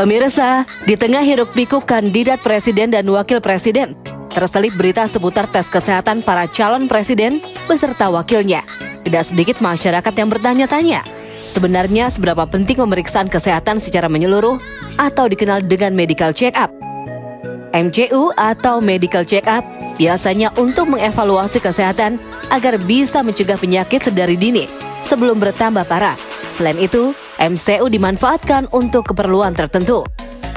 Pemirsa, di tengah hiruk pikuk kandidat presiden dan wakil presiden, terselip berita seputar tes kesehatan para calon presiden beserta wakilnya. Tidak sedikit masyarakat yang bertanya-tanya, sebenarnya seberapa penting pemeriksaan kesehatan secara menyeluruh atau dikenal dengan medical check-up. MCU atau medical check-up biasanya untuk mengevaluasi kesehatan agar bisa mencegah penyakit sedari dini sebelum bertambah parah. Selain itu, MCU dimanfaatkan untuk keperluan tertentu.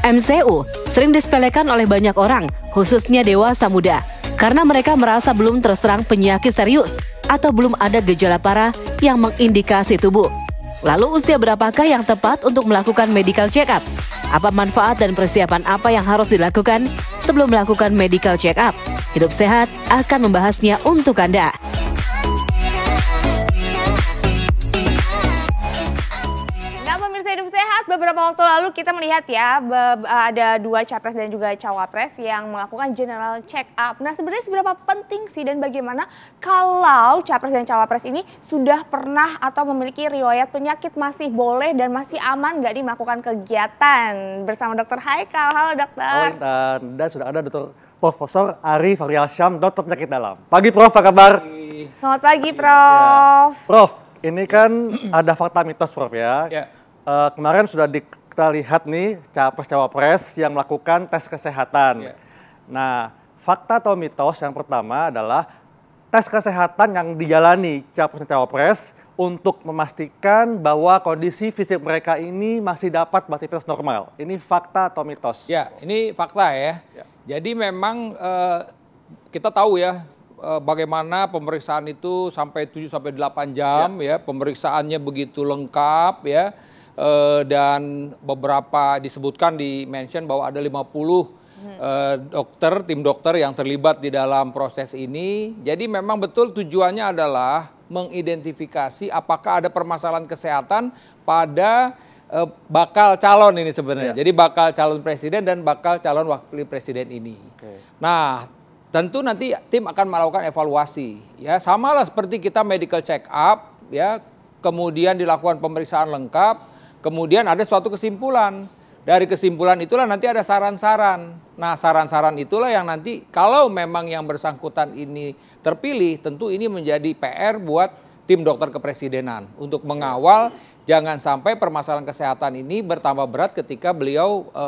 MCU sering disepelekan oleh banyak orang, khususnya dewasa muda, karena mereka merasa belum terserang penyakit serius atau belum ada gejala parah yang mengindikasi tubuh. Lalu usia berapakah yang tepat untuk melakukan medical check-up? Apa manfaat dan persiapan apa yang harus dilakukan sebelum melakukan medical check-up? Hidup Sehat akan membahasnya untuk Anda. beberapa waktu lalu kita melihat ya ada dua capres dan juga cawapres yang melakukan general check up. Nah sebenarnya seberapa penting sih dan bagaimana kalau capres dan cawapres ini sudah pernah atau memiliki riwayat penyakit masih boleh dan masih aman nggak nih melakukan kegiatan bersama dokter Haikal. Halo dokter. Halo Intan. Dan sudah ada dokter Profesor Ari Faryal Syam, dokter penyakit dalam. Pagi Prof, apa kabar? Selamat pagi iya. Prof. Ya. Prof, ini kan ada fakta mitos Prof ya. ya uh, kemarin sudah di, kita lihat nih capres-cawapres yang melakukan tes kesehatan. Yeah. Nah, fakta atau mitos yang pertama adalah tes kesehatan yang dijalani capres cawapres untuk memastikan bahwa kondisi fisik mereka ini masih dapat beraktivitas normal. Ini fakta atau mitos? Ya, ini fakta ya. ya. Jadi memang uh, kita tahu ya eh, bagaimana pemeriksaan itu sampai 7 sampai 8 jam ya, ya. pemeriksaannya begitu lengkap ya Eh, dan beberapa disebutkan di mention bahwa ada 50 eh, dokter, tim dokter yang terlibat di dalam proses ini. Jadi memang betul tujuannya adalah mengidentifikasi apakah ada permasalahan kesehatan pada uh, bakal calon ini sebenarnya. Ya. Jadi bakal calon presiden dan bakal calon wakil presiden ini. Okay. Nah, tentu nanti tim akan melakukan evaluasi ya. Samalah seperti kita medical check up ya, kemudian dilakukan pemeriksaan lengkap Kemudian ada suatu kesimpulan. Dari kesimpulan itulah nanti ada saran-saran. Nah, saran-saran itulah yang nanti kalau memang yang bersangkutan ini terpilih, tentu ini menjadi PR buat tim dokter kepresidenan untuk mengawal jangan sampai permasalahan kesehatan ini bertambah berat ketika beliau e,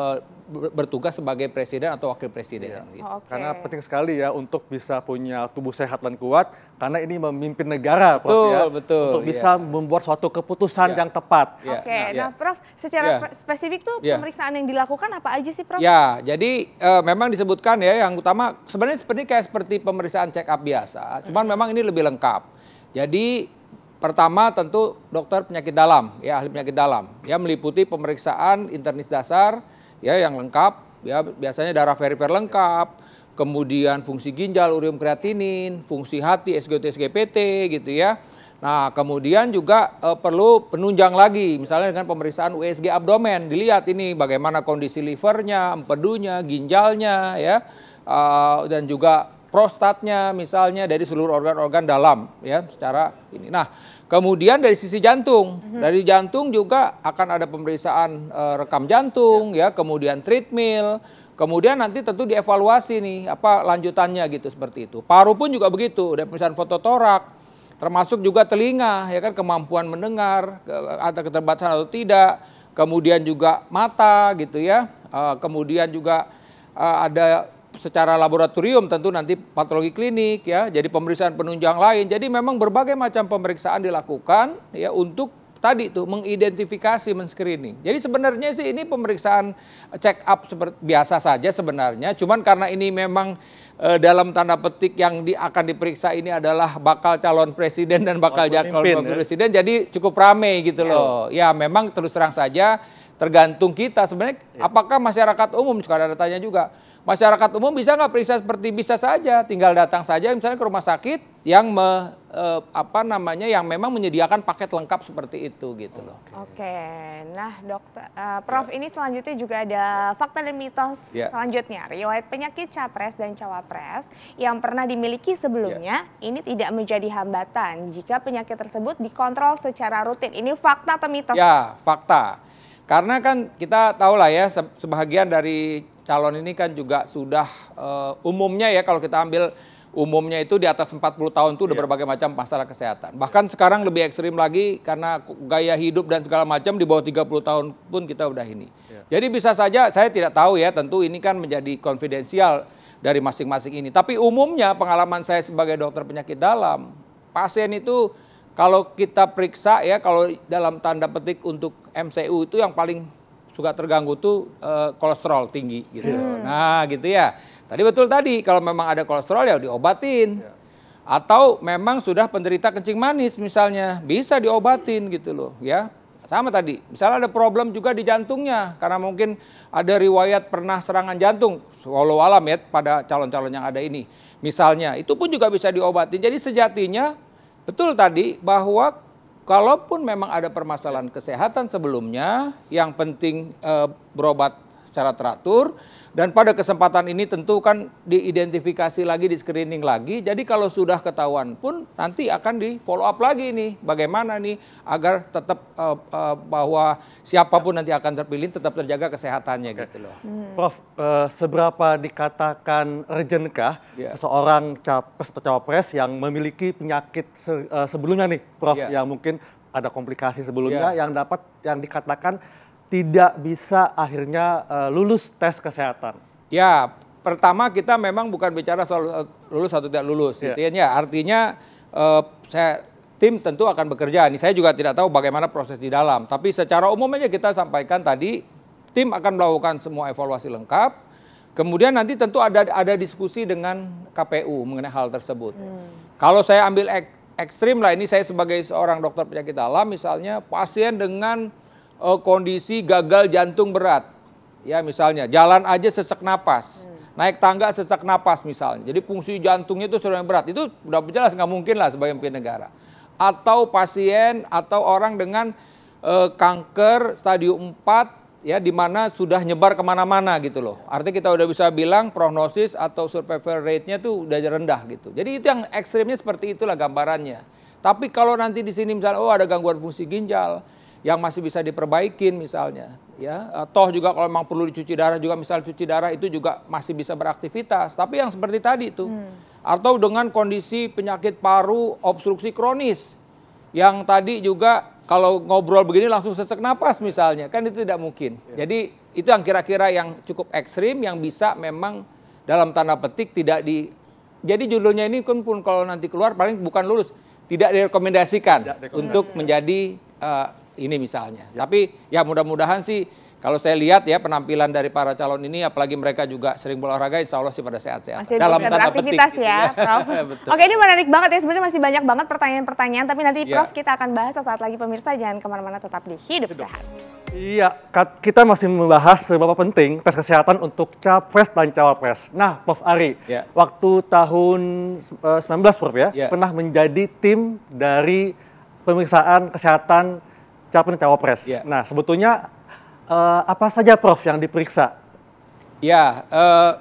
bertugas sebagai presiden atau wakil presiden. Iya. Gitu. Oh, okay. Karena penting sekali ya untuk bisa punya tubuh sehat dan kuat, karena ini memimpin negara, betul, Prof. Ya, betul, untuk iya. bisa membuat suatu keputusan yeah. yang tepat. Iya, oke, okay. nah, yeah. Iya. Prof, secara yeah. spesifik tuh yeah. pemeriksaan yang dilakukan apa aja sih, Prof? Ya, jadi uh, memang disebutkan ya, yang utama sebenarnya seperti kayak seperti pemeriksaan check up biasa, cuman memang ini lebih lengkap. Jadi Pertama tentu dokter penyakit dalam, ya ahli penyakit dalam, ya meliputi pemeriksaan internis dasar, ya yang lengkap ya biasanya darah perifer lengkap kemudian fungsi ginjal urium kreatinin fungsi hati SGOT SGPT gitu ya Nah, kemudian juga e, perlu penunjang lagi, misalnya dengan pemeriksaan USG abdomen, dilihat ini bagaimana kondisi livernya, empedunya, ginjalnya, ya, e, dan juga prostatnya misalnya dari seluruh organ-organ dalam ya secara ini. Nah, kemudian dari sisi jantung, mm-hmm. dari jantung juga akan ada pemeriksaan uh, rekam jantung ya, ya kemudian treadmill, Kemudian nanti tentu dievaluasi nih apa lanjutannya gitu seperti itu. Paru pun juga begitu, ada pemeriksaan fototorak, termasuk juga telinga ya kan kemampuan mendengar ada keterbatasan atau tidak. Kemudian juga mata gitu ya. Eh, kemudian juga eh, ada secara laboratorium tentu nanti patologi klinik ya, jadi pemeriksaan penunjang lain. Jadi memang berbagai macam pemeriksaan dilakukan ya untuk tadi tuh mengidentifikasi menscreening. Jadi sebenarnya sih ini pemeriksaan check up seperti biasa saja sebenarnya. Cuman karena ini memang e, dalam tanda petik yang di, akan diperiksa ini adalah bakal calon presiden dan bakal calon ya. presiden. Jadi cukup ramai gitu ya. loh. Ya memang terus terang saja tergantung kita sebenarnya ya. apakah masyarakat umum sekarang ada tanya juga Masyarakat umum bisa nggak periksa seperti bisa saja, tinggal datang saja misalnya ke rumah sakit yang me, eh, apa namanya yang memang menyediakan paket lengkap seperti itu gitu loh. Oke, nah dokter, uh, Prof ya. ini selanjutnya juga ada fakta dan mitos ya. selanjutnya riwayat penyakit capres dan cawapres yang pernah dimiliki sebelumnya ya. ini tidak menjadi hambatan jika penyakit tersebut dikontrol secara rutin. Ini fakta atau mitos? Ya, fakta. Karena kan kita tahu lah ya sebahagian dari calon ini kan juga sudah uh, umumnya ya kalau kita ambil umumnya itu di atas 40 tahun itu udah iya. berbagai macam masalah kesehatan. Bahkan sekarang lebih ekstrim lagi karena gaya hidup dan segala macam di bawah 30 tahun pun kita udah ini. Yeah. Jadi bisa saja saya tidak tahu ya tentu ini kan menjadi konfidensial dari masing-masing ini. Tapi umumnya pengalaman saya sebagai dokter penyakit dalam, pasien itu kalau kita periksa ya kalau dalam tanda petik untuk MCU itu yang paling suka terganggu tuh uh, kolesterol tinggi gitu. Iya. Hmm. Nah, gitu ya. Tadi betul tadi kalau memang ada kolesterol ya diobatin. Ya. Atau memang sudah penderita kencing manis misalnya, bisa diobatin gitu loh, ya. Sama tadi, misalnya ada problem juga di jantungnya karena mungkin ada riwayat pernah serangan jantung, walau alam ya pada calon-calon yang ada ini. Misalnya, itu pun juga bisa diobatin. Jadi sejatinya betul tadi bahwa Kalaupun memang ada permasalahan kesehatan sebelumnya, yang penting e, berobat secara teratur dan pada kesempatan ini tentu kan diidentifikasi lagi, di screening lagi. Jadi kalau sudah ketahuan pun nanti akan di follow up lagi nih. Bagaimana nih agar tetap uh, uh, bahwa siapapun nanti akan terpilih tetap terjaga kesehatannya Oke. gitu loh. Hmm. Prof, uh, seberapa dikatakan urgentkah yeah. seseorang capres atau cawapres yang memiliki penyakit se uh, sebelumnya nih, Prof, yeah. yang mungkin ada komplikasi sebelumnya yeah. yang dapat yang dikatakan tidak bisa akhirnya uh, lulus tes kesehatan? Ya, pertama kita memang bukan bicara soal eh, lulus atau tidak lulus, yeah. Ya, artinya uh, saya tim tentu akan bekerja. Ini saya juga tidak tahu bagaimana proses di dalam, tapi secara umum aja kita sampaikan tadi tim akan melakukan semua evaluasi lengkap. Kemudian nanti tentu ada ada diskusi dengan KPU mengenai hal tersebut. Hmm. Kalau saya ambil ek, ekstrim lah ini saya sebagai seorang dokter penyakit dalam misalnya pasien dengan uh, kondisi gagal jantung berat. Ya misalnya jalan aja sesak napas. Hmm. Naik tangga sesak napas misalnya. Jadi fungsi jantungnya itu sudah berat. Itu sudah jelas nggak mungkin lah sebagai pemimpin negara. Atau pasien atau orang dengan uh, kanker stadium 4 ya di mana sudah nyebar kemana-mana gitu loh. Artinya kita udah bisa bilang prognosis atau survival rate-nya tuh udah rendah gitu. Jadi itu yang ekstrimnya seperti itulah gambarannya. Tapi kalau nanti di sini misalnya oh ada gangguan fungsi ginjal, yang masih bisa diperbaikin misalnya ya eh, toh juga kalau memang perlu dicuci darah juga misal cuci darah itu juga masih bisa beraktivitas tapi yang seperti tadi itu hmm. atau dengan kondisi penyakit paru obstruksi kronis yang tadi juga kalau ngobrol begini langsung sesek napas misalnya kan itu tidak mungkin ya. jadi itu yang kira-kira yang cukup ekstrim yang bisa memang dalam tanda petik tidak di jadi judulnya ini pun, kan pun kalau nanti keluar paling bukan lulus tidak direkomendasikan, tidak direkomendasikan. untuk menjadi uh, ini misalnya. Ya. Tapi ya mudah-mudahan sih kalau saya lihat ya penampilan dari para calon ini, apalagi mereka juga sering berolahraga, insya Allah sih pada sehat-sehat. Masih Dalam tanda petik. ya, Prof. Oke ini menarik banget ya, sebenarnya masih banyak banget pertanyaan-pertanyaan, tapi nanti Prof ya. Prof kita akan bahas sesaat lagi pemirsa, jangan kemana-mana tetap di Hidup, Hidup. Sehat. Iya, kita masih membahas seberapa penting tes kesehatan untuk capres dan cawapres. Nah, Prof Ari, yeah. waktu tahun 19 eh, Prof ya, yeah. pernah menjadi tim dari pemeriksaan kesehatan capres cawapres. Ya. Nah sebetulnya uh, apa saja Prof yang diperiksa? Ya uh,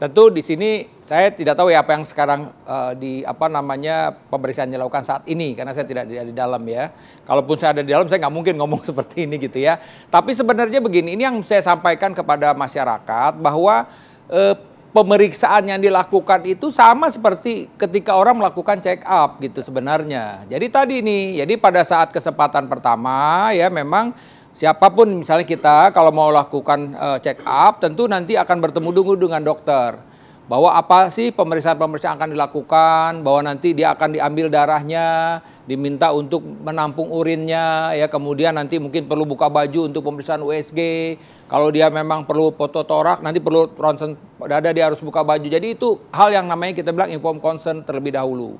tentu di sini saya tidak tahu ya apa yang sekarang uh, di apa namanya pemeriksaan dilakukan saat ini karena saya tidak ada di dalam ya. Kalaupun saya ada di dalam saya nggak mungkin ngomong seperti ini gitu ya. Tapi sebenarnya begini ini yang saya sampaikan kepada masyarakat bahwa uh, pemeriksaan yang dilakukan itu sama seperti ketika orang melakukan check up gitu sebenarnya. Jadi tadi nih, jadi pada saat kesempatan pertama ya memang siapapun misalnya kita kalau mau lakukan uh, check up tentu nanti akan bertemu dulu dengan dokter bahwa apa sih pemeriksaan-pemeriksaan akan dilakukan, bahwa nanti dia akan diambil darahnya, diminta untuk menampung urinnya, ya kemudian nanti mungkin perlu buka baju untuk pemeriksaan USG. Kalau dia memang perlu foto torak, nanti perlu ronsen dada dia harus buka baju. Jadi itu hal yang namanya kita bilang inform concern terlebih dahulu.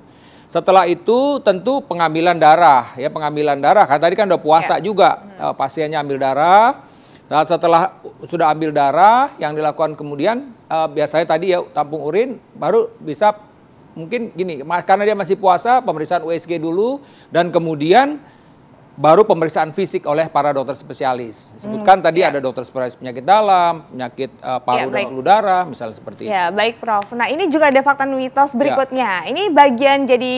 Setelah itu tentu pengambilan darah, ya pengambilan darah. Kan tadi kan udah puasa ya. juga hmm. pasiennya ambil darah Nah, setelah sudah ambil darah, yang dilakukan kemudian uh, biasanya tadi ya tampung urin, baru bisa mungkin gini, karena dia masih puasa, pemeriksaan USG dulu, dan kemudian baru pemeriksaan fisik oleh para dokter spesialis. Sebutkan hmm, tadi ya. ada dokter spesialis penyakit dalam, penyakit uh, paru ya, dan pembuluh darah, misalnya seperti itu. Ya, baik Prof. Nah, ini juga ada fakta mitos ya. berikutnya. Ya. Ini bagian jadi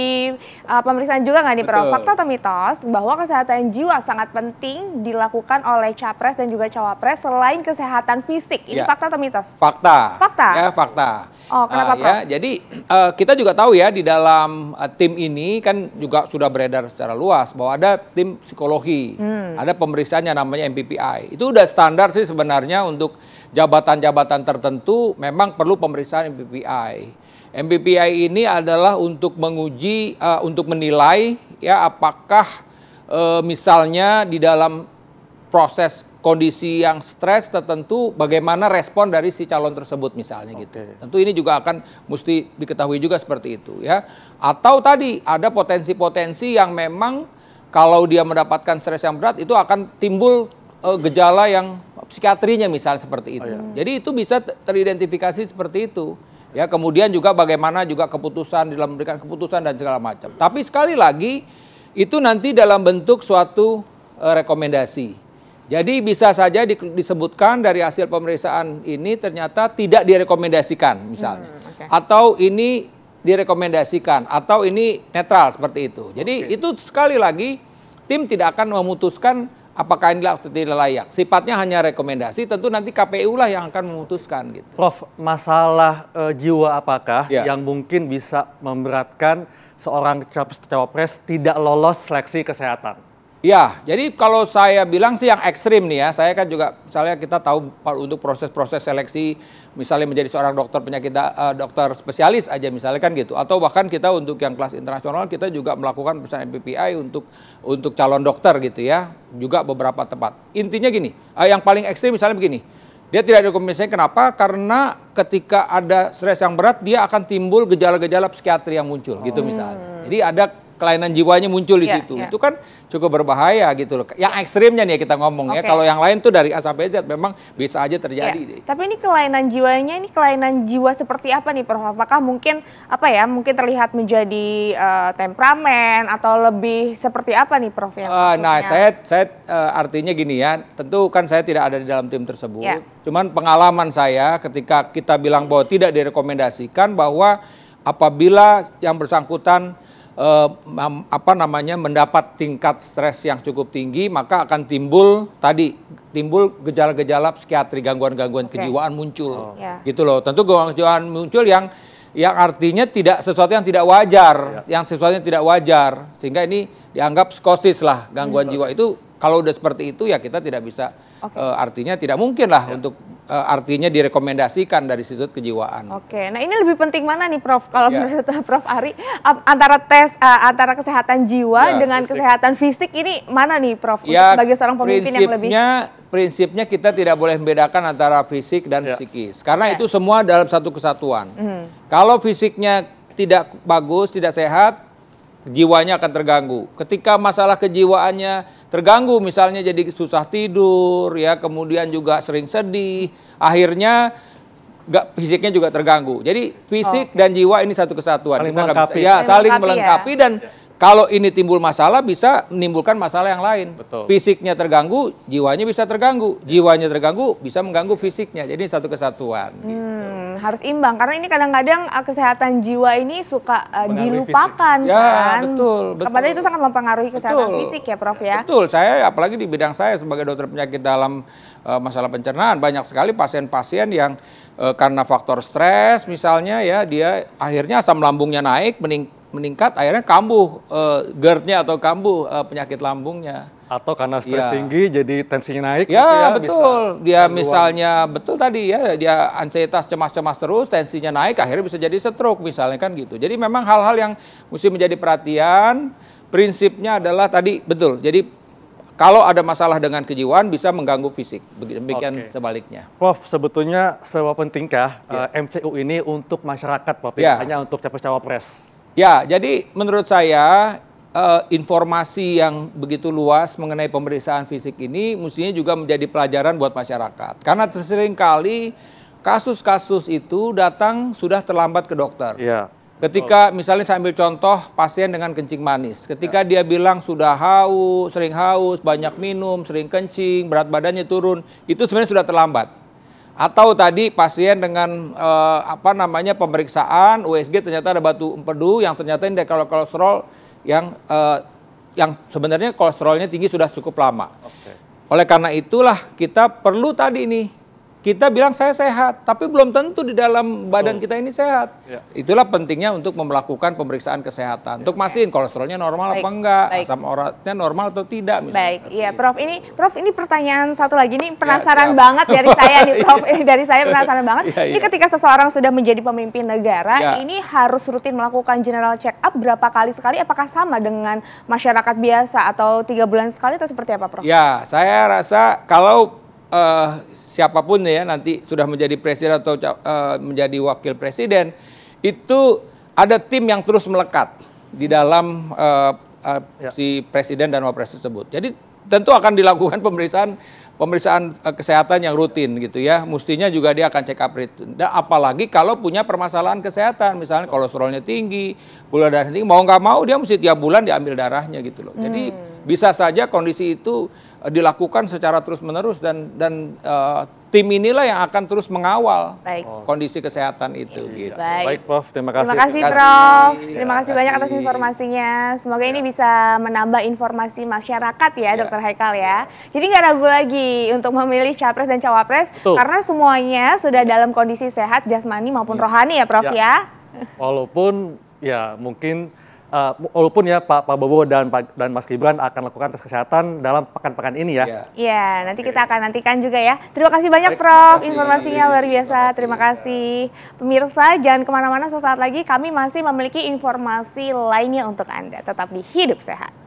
uh, pemeriksaan juga nggak nih Prof? Fakta atau mitos bahwa kesehatan jiwa sangat penting dilakukan oleh capres dan juga cawapres selain kesehatan fisik. Ini ya. fakta atau mitos? Fakta. Fakta. Ya, fakta. Oh, kenapa uh, Prof? Ya, jadi uh, kita juga tahu ya di dalam uh, tim ini kan juga sudah beredar secara luas bahwa ada tim psikologi. Hmm. Ada pemeriksaannya namanya MPPI. Itu udah standar sih sebenarnya untuk jabatan-jabatan tertentu memang perlu pemeriksaan MPPI. MPPI ini adalah untuk menguji uh, untuk menilai ya apakah uh, misalnya di dalam proses kondisi yang stres tertentu bagaimana respon dari si calon tersebut misalnya okay. gitu. Tentu ini juga akan mesti diketahui juga seperti itu ya. Atau tadi ada potensi-potensi yang memang kalau dia mendapatkan stres yang berat itu akan timbul uh, gejala yang psikiatrinya misalnya seperti itu. Oh, iya. Jadi itu bisa teridentifikasi seperti itu. Ya, kemudian juga bagaimana juga keputusan dalam memberikan keputusan dan segala macam. Tapi sekali lagi itu nanti dalam bentuk suatu uh, rekomendasi. Jadi bisa saja di, disebutkan dari hasil pemeriksaan ini ternyata tidak direkomendasikan misalnya. Hmm, okay. Atau ini direkomendasikan atau ini netral seperti itu. Jadi okay. itu sekali lagi tim tidak akan memutuskan apakah ini layak atau tidak layak. Sifatnya hanya rekomendasi, tentu nanti KPU lah yang akan memutuskan gitu. Prof, masalah e, jiwa apakah ya. yang mungkin bisa memberatkan seorang cawapres tidak lolos seleksi kesehatan? Ya, jadi kalau saya bilang sih yang ekstrim nih ya, saya kan juga misalnya kita tahu untuk proses-proses seleksi, misalnya menjadi seorang dokter penyakit uh, dokter spesialis aja misalnya kan gitu, atau bahkan kita untuk yang kelas internasional kita juga melakukan pesan MPPI untuk untuk calon dokter gitu ya, juga beberapa tempat. Intinya gini, uh, yang paling ekstrim misalnya begini, dia tidak rekomendasikan kenapa? Karena ketika ada stres yang berat, dia akan timbul gejala-gejala psikiatri yang muncul gitu oh. misalnya. Jadi ada kelainan jiwanya muncul di yeah, situ. Yeah. Itu kan cukup berbahaya gitu loh. Yang ekstrimnya nih kita ngomong okay. ya. Kalau yang lain tuh dari A sampai Z memang bisa aja terjadi. Yeah. Deh. Tapi ini kelainan jiwanya ini kelainan jiwa seperti apa nih Prof? Apakah mungkin apa ya? Mungkin terlihat menjadi uh, temperamen atau lebih seperti apa nih Prof? Yang uh, nah saya saya uh, artinya gini ya. Tentu kan saya tidak ada di dalam tim tersebut. Yeah. Cuman pengalaman saya ketika kita bilang bahwa tidak direkomendasikan bahwa apabila yang bersangkutan eh, apa namanya mendapat tingkat stres yang cukup tinggi, maka akan timbul tadi timbul gejala-gejala psikiatri, gangguan-gangguan okay. kejiwaan muncul. Oh. Yeah. Gitu loh. Tentu gangguan kejiwaan muncul yang yang artinya tidak sesuatu yang tidak wajar, yeah. yang sesuatu yang tidak wajar, sehingga ini dianggap psikosis lah gangguan hmm. jiwa itu. Kalau udah seperti itu ya kita tidak bisa Okay. Uh, eh, artinya tidak mungkin lah yeah. untuk uh, artinya direkomendasikan dari sudut kejiwaan. Oke, nah ini lebih penting mana nih Prof? Kalau yeah. menurut eh, Prof Ari antara tes uh, antara kesehatan jiwa yeah, dengan fisik. kesehatan fisik ini mana nih Prof? Ya, sebagai seorang pemimpin yang lebih prinsipnya prinsipnya kita tidak boleh membedakan antara fisik dan yeah. psikis karena yeah. itu semua dalam satu kesatuan. Mm. Kalau fisiknya tidak bagus, tidak sehat, jiwanya akan terganggu. Ketika masalah kejiwaannya terganggu, misalnya jadi susah tidur, ya kemudian juga sering sedih, akhirnya gak, fisiknya juga terganggu. Jadi fisik oh. dan jiwa ini satu kesatuan. Saling Kita melengkapi. Bisa, ya, saling, saling melengkapi ya. dan kalau ini timbul masalah bisa menimbulkan masalah yang lain. Betul. Fisiknya terganggu, jiwanya bisa terganggu. Jiwanya terganggu bisa mengganggu fisiknya. Jadi satu kesatuan. Hmm harus imbang karena ini kadang-kadang uh, kesehatan jiwa ini suka uh, dilupakan Ya, kan. betul, betul. Kepada itu sangat mempengaruhi kesehatan betul. fisik ya, Prof ya. Betul. Saya apalagi di bidang saya sebagai dokter penyakit dalam uh, masalah pencernaan banyak sekali pasien-pasien yang uh, karena faktor stres misalnya ya dia akhirnya asam lambungnya naik mening meningkat akhirnya kambuh uh, GERD-nya atau kambuh uh, penyakit lambungnya atau karena stres ya. tinggi jadi tensinya naik ya, gitu ya betul bisa dia keluar. misalnya betul tadi ya dia ansietas cemas-cemas terus tensinya naik akhirnya bisa jadi stroke misalnya kan gitu jadi memang hal-hal yang mesti menjadi perhatian prinsipnya adalah tadi betul jadi kalau ada masalah dengan kejiwaan bisa mengganggu fisik begitu demikian okay. sebaliknya Prof sebetulnya pentingkah ya. uh, eh, MCU ini untuk masyarakat Prof ya. hanya untuk capres cawapres ya jadi menurut saya uh, informasi yang begitu luas mengenai pemeriksaan fisik ini mestinya juga menjadi pelajaran buat masyarakat. Karena seringkali kasus-kasus itu datang sudah terlambat ke dokter. Iya, ketika oh. misalnya saya ambil contoh pasien dengan kencing manis, ketika ya. dia bilang sudah haus, sering haus, banyak minum, sering kencing, berat badannya turun, itu sebenarnya sudah terlambat. Atau tadi pasien dengan eh, apa namanya pemeriksaan USG ternyata ada batu empedu yang ternyata ini kolesterol yang uh, yang sebenarnya kolesterolnya tinggi sudah cukup lama. Okay. Oleh karena itulah kita perlu tadi ini. Kita bilang saya sehat, tapi belum tentu di dalam badan kita ini sehat. Ya. Itulah pentingnya untuk melakukan pemeriksaan kesehatan. Untuk ya. masin kolesterolnya normal Baik. apa enggak, Baik. asam uratnya normal atau tidak misalnya. Baik, iya Prof. Ini Prof ini pertanyaan satu lagi nih ya, penasaran ya, banget dari saya nih Prof. Iya. Eh, dari saya penasaran banget. Ya, ini iya. ketika seseorang sudah menjadi pemimpin negara, ya. ini harus rutin melakukan general check up berapa kali sekali apakah sama dengan masyarakat biasa atau tiga bulan sekali atau seperti apa Prof? Ya, saya rasa kalau uh, siapapun ya nanti sudah menjadi presiden atau uh, menjadi wakil presiden itu ada tim yang terus melekat di dalam uh, uh, ya. si presiden dan wapres tersebut. Jadi tentu akan dilakukan pemeriksaan pemeriksaan uh, kesehatan yang rutin gitu ya. Mestinya juga dia akan check up rutin. Dan apalagi kalau punya permasalahan kesehatan, misalnya kolesterolnya tinggi, gula darah tinggi, mau nggak mau dia mesti tiap bulan diambil darahnya gitu loh. Jadi hmm. bisa saja kondisi itu dilakukan secara terus-menerus dan dan uh, tim inilah yang akan terus mengawal Baik. kondisi kesehatan itu iya. gitu. Baik. Baik Prof, terima kasih. Terima kasih Prof. Terima, terima kasih banyak atas informasinya. Semoga ya. ini bisa menambah informasi masyarakat ya, ya. Dokter Haikal ya. Jadi nggak ragu lagi untuk memilih capres dan cawapres Betul. karena semuanya sudah dalam kondisi sehat jasmani maupun ya. rohani ya Prof ya. ya. Walaupun ya mungkin uh, walaupun ya Pak Prabowo dan dan Mas Gibran akan lakukan tes kesehatan dalam pekan-pekan ini ya. Iya, yeah. yeah, nanti okay. kita akan nantikan juga ya. Terima kasih banyak Baik, Prof, kasih. informasinya luar biasa. Terima kasih. Terima kasih. Pemirsa, jangan kemana-mana sesaat lagi kami masih memiliki informasi lainnya untuk Anda. Tetap di Hidup Sehat.